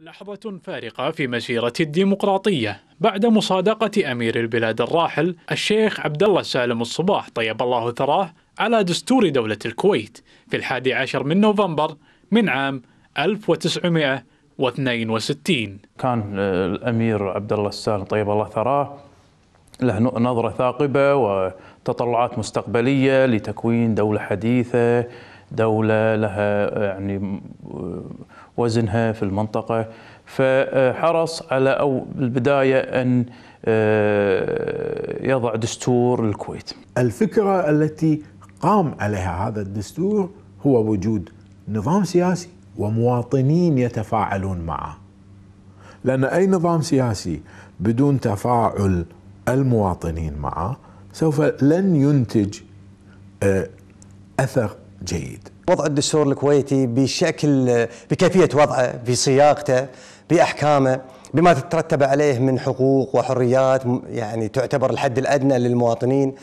لحظة فارقة في مسيرة الديمقراطية بعد مصادقة أمير البلاد الراحل الشيخ عبد الله سالم الصباح طيب الله ثراه على دستور دولة الكويت في الحادي عشر من نوفمبر من عام 1962 كان آه، الأمير عبد الله السالم طيب الله ثراه له نظرة ثاقبة وتطلعات مستقبلية لتكوين دولة حديثة دوله لها آه، يعني آه، وزنها في المنطقه فحرص على او بالبدايه ان آه، يضع دستور الكويت. الفكره التي قام عليها هذا الدستور هو وجود نظام سياسي ومواطنين يتفاعلون معه. لان اي نظام سياسي بدون تفاعل المواطنين معه سوف لن ينتج اثر جيد وضع الدستور الكويتي بشكل بكيفية وضعه بصياغته بأحكامه بما تترتب عليه من حقوق وحريات يعني تعتبر الحد الأدنى للمواطنين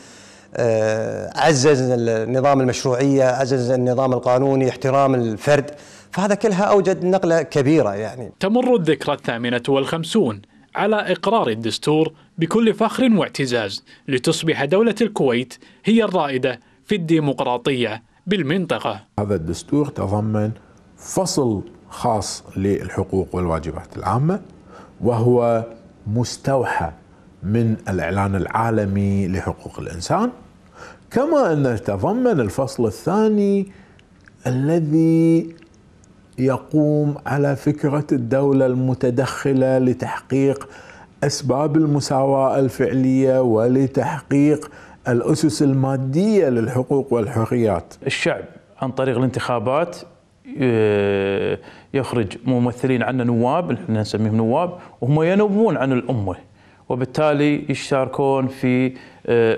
آه، عزز النظام المشروعية عزز النظام القانوني احترام الفرد فهذا كلها أوجد نقلة كبيرة يعني تمر الذكرى الثامنة والخمسون على إقرار الدستور بكل فخر واعتزاز لتصبح دولة الكويت هي الرائدة في الديمقراطية بالمنطقة هذا الدستور تضمن فصل خاص للحقوق والواجبات العامة وهو مستوحى من الإعلان العالمي لحقوق الإنسان كما أنه تضمن الفصل الثاني الذي يقوم على فكرة الدولة المتدخلة لتحقيق أسباب المساواة الفعلية ولتحقيق الأسس المادية للحقوق والحريات الشعب عن طريق الانتخابات آه، يخرج ممثلين عنا نواب احنا نسميهم نواب وهم ينوبون عن الأمة وبالتالي يشاركون في آه،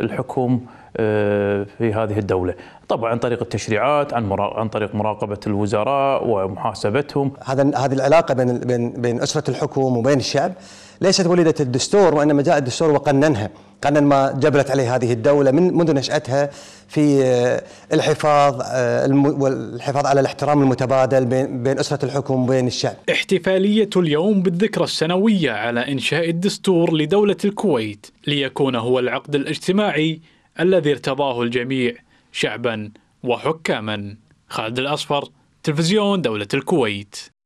الحكم آه، في هذه الدولة طبعا عن طريق التشريعات عن عن طريق مراقبة الوزراء ومحاسبتهم هذا هذه العلاقة بين بين بين أسرة الحكم وبين الشعب ليست ولدت الدستور وإنما جاء الدستور وقننها قلنا ما جبلت عليه هذه الدولة من منذ نشأتها في آه، الحفاظ آه، والحفاظ على الاحترام المتبادل بين أسرة الحكم وبين الشعب احتفالية اليوم بالذكرى السنوية على إنشاء الدستور لدولة الكويت ليكون هو العقد الاجتماعي الذي ارتضاه الجميع شعبا وحكاما خالد الأصفر تلفزيون دولة الكويت